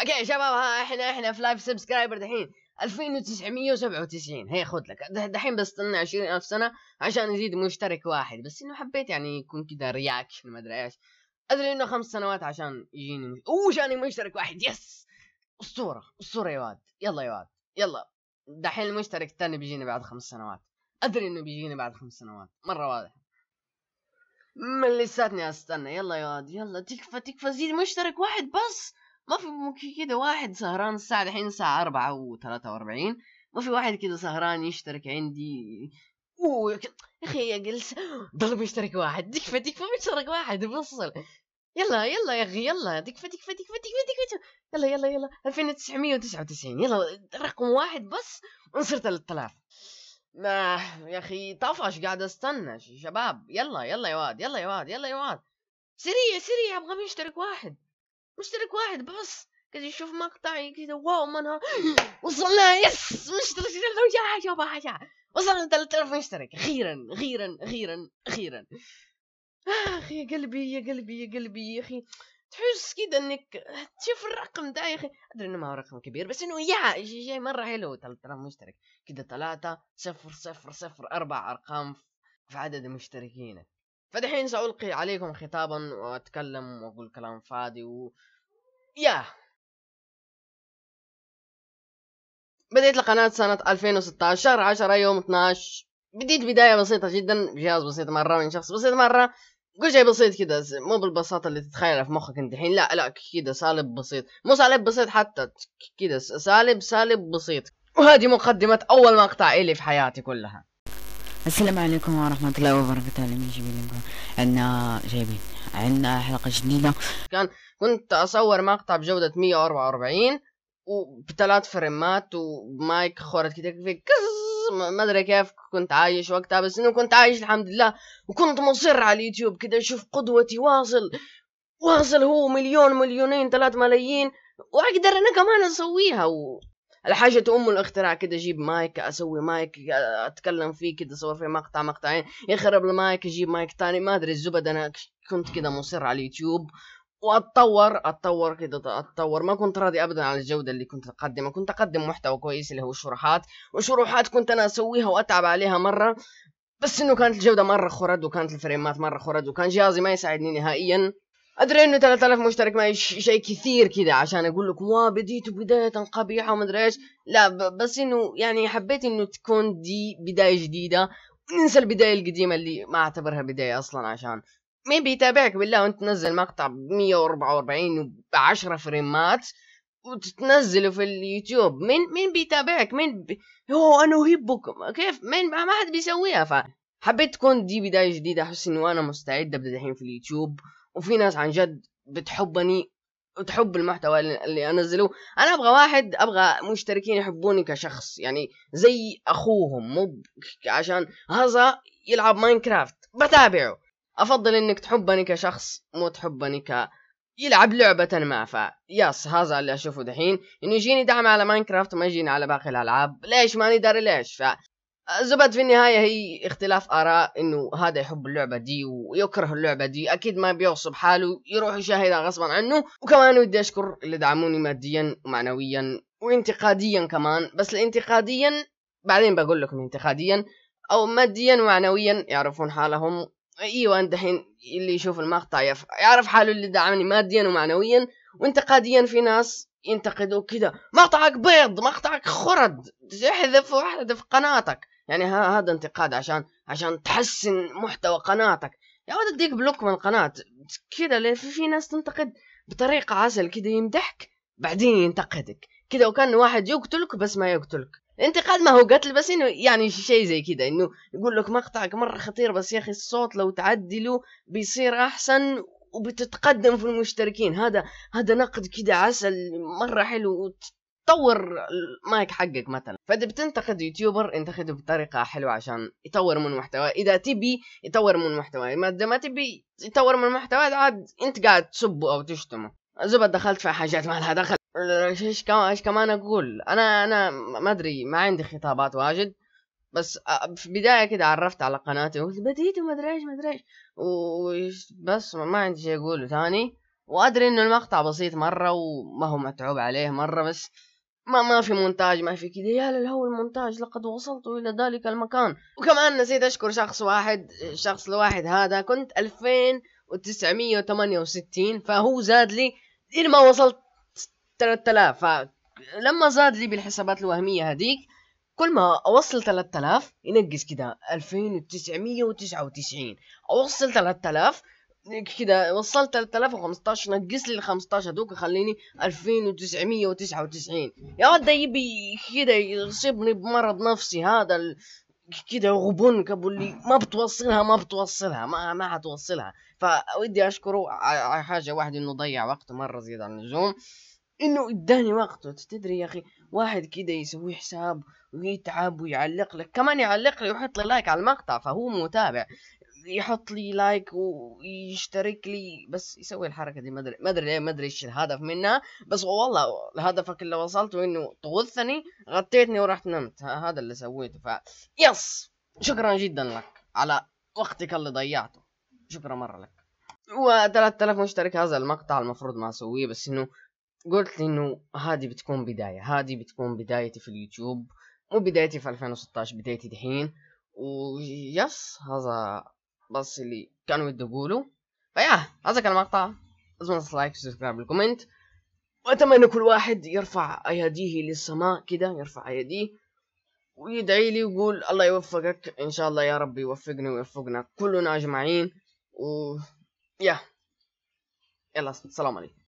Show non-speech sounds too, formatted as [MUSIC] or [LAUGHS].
اوكي شباب ها احنا احنا في لايف سبسكرايبر دحين 2997 هي خد لك دحين بس استنى 20000 سنه عشان نزيد مشترك واحد بس انه حبيت يعني يكون كذا رياكشن ما ادري ايش ادري انه خمس سنوات عشان يجيني اوه جاني مشترك واحد يس اسطوره اسطوره يا واد يلا يا واد يلا دحين المشترك الثاني بيجينا بعد خمس سنوات ادري انه بيجينا بعد خمس سنوات مره واضح من لساتني استنى يلا يا واد يلا تكفى تكفى زيد مشترك واحد بس ما في ممكن كده واحد سهران الساعة الحين الساعة أربعة وثلاثة وأربعين ما في واحد كده سهران يشترك عندي يا اخي يا جلسة [GASPS] ضل مشترك واحد تكفى تكفى بيشترك واحد بوصل يلا يلا يا اخي يلا تكفى تكفى تكفى تكفى تكفى يلا يلا يلا 2999 يلا رقم واحد بس ونصير 3000 ما يا اخي طفش قاعد استنى شباب يلا يلا يا واد يلا يا واد يلا يا واد سريع سريع ابغى مشترك واحد مشترك واحد بس كذا يشوف مقطعي كذا واو منها [LAUGHS] وصلنا يس مشترك يا حاجة حاجة وصلنا 3000 مشترك اخيرا اخيرا اخيرا اخيرا اخ يا قلبي يا قلبي يا قلبي يا اخي تحس كده انك تشوف الرقم ده يا اخي ادري انه ما هو رقم كبير بس انه يا شيء مره حلو 3000 مشترك كده ثلاثة صفر صفر صفر اربع ارقام في عدد مشتركينك فدحين سألقي عليكم خطابا وأتكلم وأقول كلام فاضي و... يا بديت القناة سنة 2016 شهر 10 يوم 12 بديت بداية بسيطة جدا جهاز بسيط مرة من شخص بسيط مرة كل شيء بسيط كذا مو بالبساطة اللي تتخيلها في مخك انت الحين لا لا كذا سالب بسيط مو سالب بسيط حتى كذا سالب سالب بسيط وهذه مقدمة أول مقطع إلي في حياتي كلها السلام عليكم ورحمة الله وبركاته اللي جميل لكم عنا جايبين عنا حلقة جديدة كان كنت أصور مقطع بجودة 144 وبثلاث فريمات ومايك خورت كده في كز ما ادري كيف كنت عايش وقتها بس انه كنت عايش الحمد لله وكنت مصر على اليوتيوب كده اشوف قدوتي واصل واصل هو مليون مليونين ثلاث ملايين واقدر انا كمان اسويها و... الحاجة ام الاختراع كده اجيب مايك اسوي مايك اتكلم فيه كده اصور فيه مقطع مقطعين يخرب المايك اجيب مايك تاني ما ادري الزبد انا كنت كده مصر على اليوتيوب واتطور اتطور كده اتطور ما كنت راضي ابدا على الجوده اللي كنت اقدمها كنت اقدم محتوى كويس اللي هو الشروحات وشروحات كنت انا اسويها واتعب عليها مره بس انه كانت الجوده مره خرد وكانت الفريمات مره خرد وكان جهازي ما يساعدني نهائيا ادري انه 3000 مشترك ما شيء كثير كذا عشان اقول لكم واه بديتوا بدايه قبيحه وما ادري ايش لا بس انه يعني حبيت انه تكون دي بدايه جديده وننسى البدايه القديمه اللي ما اعتبرها بدايه اصلا عشان مين بيتابعك بالله وانت تنزل مقطع ب 144 وب 10 فريمات وتتنزله في اليوتيوب مين مين بيتابعك مين بي... هو انا اهبكم كيف مين ما حد بيسويها ف حبيت تكون دي بدايه جديده احس انه انا مستعد ابدا الحين في اليوتيوب وفي ناس عن جد بتحبني وتحب المحتوى اللي انزله انا ابغى واحد ابغى مشتركين يحبوني كشخص يعني زي اخوهم مو عشان هذا يلعب ماينكرافت بتابعه افضل انك تحبني كشخص مو تحبني ك يلعب لعبة ما ف يس هذا اللي اشوفه دحين انه يجيني دعم على ماينكرافت وما يجيني على باقي الالعاب ليش ماني داري ليش ف زبد في النهاية هي اختلاف آراء إنه هذا يحب اللعبة دي ويكره اللعبة دي أكيد ما بيغصب حاله يروح يشاهدها غصبا عنه وكمان ودي أشكر اللي دعموني ماديا ومعنويا وانتقاديا كمان بس الانتقاديا بعدين بقول لكم انتقاديا أو ماديا ومعنويا يعرفون حالهم ايوه انت الحين اللي يشوف المقطع يعرف حاله اللي دعمني ماديا ومعنويا وانتقاديا في ناس ينتقدوا كذا مقطعك بيض مقطعك خرد احذف واحذف قناتك يعني هذا انتقاد عشان عشان تحسن محتوى قناتك يا ولد اديك بلوك من القناة كذا ليه في, في ناس تنتقد بطريقة عسل كذا يمدحك بعدين ينتقدك كذا وكان واحد يقتلك بس ما يقتلك انتقاد ما هو قتل بس انه يعني شيء زي كذا انه يقول لك مقطعك مرة خطير بس يا اخي الصوت لو تعدله بيصير احسن وبتتقدم في المشتركين هذا هذا نقد كذا عسل مرة حلو طور المايك حقك مثلا فاذا بتنتقد يوتيوبر انتقده بطريقه حلوه عشان يطور من محتواه اذا تبي يطور من محتواه اذا ما تبي يطور من محتواه عاد انت قاعد تسبه او تشتمه زبد دخلت في حاجات ما لها دخل ايش ايش كمان اقول انا انا ما ادري ما عندي خطابات واجد بس في بدايه كده عرفت على قناتي وقلت بديت وما ادري ايش ما ادري ايش وبس ما عندي شيء اقوله ثاني وادري انه المقطع بسيط مره وما هو متعوب عليه مره بس ما ما في مونتاج ما في كذا يا للهو المونتاج لقد وصلت الى ذلك المكان وكمان نسيت اشكر شخص واحد الشخص الواحد هذا كنت 2968 فهو زاد لي الى ما وصلت 3000 فلما زاد لي بالحسابات الوهميه هذيك كل ما اوصل 3000 ينقص كده 2999 اوصل 3000 كده وصلت 3015 نقص لي ال 15 هذوك خليني 2999 يا ولد يبي كده يصيبني بمرض نفسي هذا ال... كده غبن ابو اللي ما بتوصلها ما بتوصلها ما ما حتوصلها فودي اشكره على حاجه واحده انه ضيع وقته مره زياده عن اللزوم انه اداني وقته تدري يا اخي واحد كده يسوي حساب ويتعب ويعلق لك كمان يعلق لي ويحط لي لايك على المقطع فهو متابع يحط لي لايك ويشترك لي بس يسوي الحركه دي ما ادري ما ادري ما ادري ايش الهدف منها بس والله هدفك اللي وصلته انه تغثني غطيتني ورحت نمت هذا اللي سويته ف يس شكرا جدا لك على وقتك اللي ضيعته شكرا مره لك و3000 مشترك هذا المقطع المفروض ما اسويه بس انه قلت انه هذه بتكون بدايه هذه بتكون بدايتي في اليوتيوب مو بدايتي في 2016 بدايتي دحين ويس هذا بس اللي كانوا بده يقولوا فيا هذا كان المقطع اتمنى لايك وسبسكرايب بالكومنت واتمنى كل واحد يرفع اياديه للسماء كده يرفع اياديه ويدعي لي ويقول الله يوفقك ان شاء الله يا رب يوفقني ويوفقنا كلنا اجمعين و يا يلا السلام عليكم